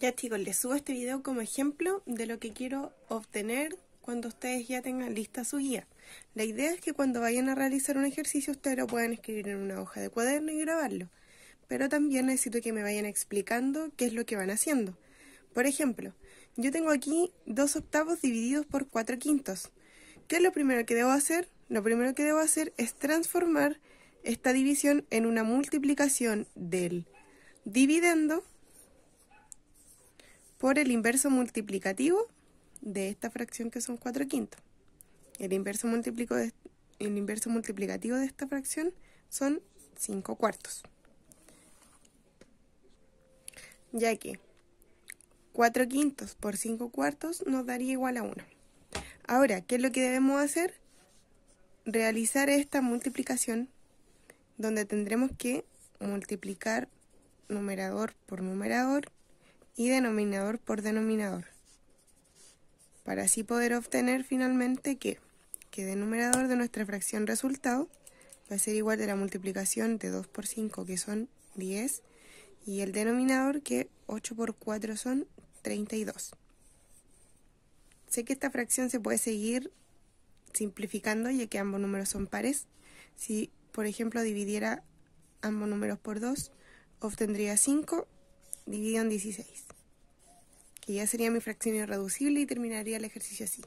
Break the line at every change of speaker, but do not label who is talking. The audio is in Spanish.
Ya chicos, les subo este video como ejemplo de lo que quiero obtener cuando ustedes ya tengan lista su guía. La idea es que cuando vayan a realizar un ejercicio ustedes lo puedan escribir en una hoja de cuaderno y grabarlo. Pero también necesito que me vayan explicando qué es lo que van haciendo. Por ejemplo, yo tengo aquí dos octavos divididos por cuatro quintos. ¿Qué es lo primero que debo hacer? Lo primero que debo hacer es transformar esta división en una multiplicación del dividendo por el inverso multiplicativo de esta fracción que son 4 quintos. El inverso, el inverso multiplicativo de esta fracción son 5 cuartos. Ya que 4 quintos por 5 cuartos nos daría igual a 1. Ahora, ¿qué es lo que debemos hacer? Realizar esta multiplicación donde tendremos que multiplicar numerador por numerador y denominador por denominador, para así poder obtener finalmente que, que denominador de nuestra fracción resultado va a ser igual de la multiplicación de 2 por 5, que son 10, y el denominador que 8 por 4 son 32. Sé que esta fracción se puede seguir simplificando ya que ambos números son pares. Si, por ejemplo, dividiera ambos números por 2, obtendría 5 dividido en 16, que ya sería mi fracción irreducible y terminaría el ejercicio así.